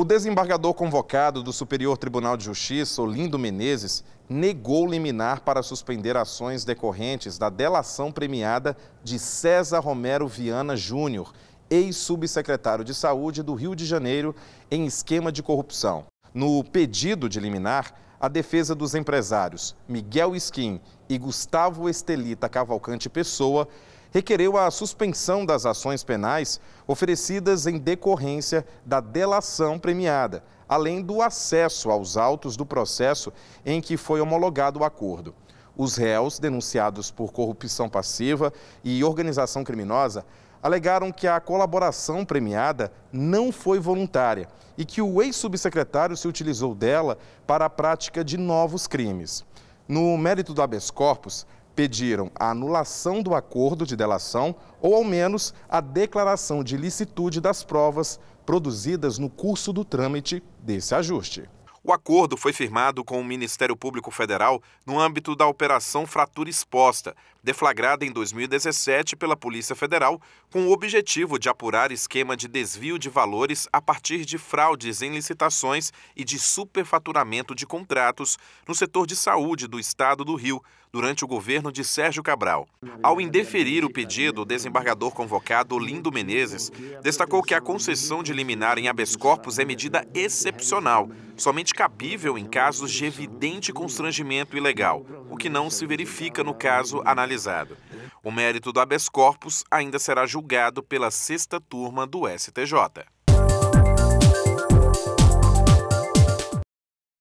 O desembargador convocado do Superior Tribunal de Justiça, Olindo Menezes, negou liminar para suspender ações decorrentes da delação premiada de César Romero Viana Júnior, ex-subsecretário de Saúde do Rio de Janeiro, em esquema de corrupção. No pedido de liminar, a defesa dos empresários Miguel Skin e Gustavo Estelita Cavalcante Pessoa requereu a suspensão das ações penais oferecidas em decorrência da delação premiada, além do acesso aos autos do processo em que foi homologado o acordo. Os réus, denunciados por corrupção passiva e organização criminosa, alegaram que a colaboração premiada não foi voluntária e que o ex-subsecretário se utilizou dela para a prática de novos crimes. No mérito do habeas corpus, pediram a anulação do acordo de delação ou, ao menos, a declaração de licitude das provas produzidas no curso do trâmite desse ajuste. O acordo foi firmado com o Ministério Público Federal no âmbito da Operação Fratura Exposta, deflagrada em 2017 pela Polícia Federal, com o objetivo de apurar esquema de desvio de valores a partir de fraudes em licitações e de superfaturamento de contratos no setor de saúde do Estado do Rio, durante o governo de Sérgio Cabral. Ao indeferir o pedido, o desembargador convocado Lindo Menezes destacou que a concessão de liminar em habeas corpus é medida excepcional somente cabível em casos de evidente constrangimento ilegal, o que não se verifica no caso analisado. O mérito do habeas corpus ainda será julgado pela sexta turma do STJ.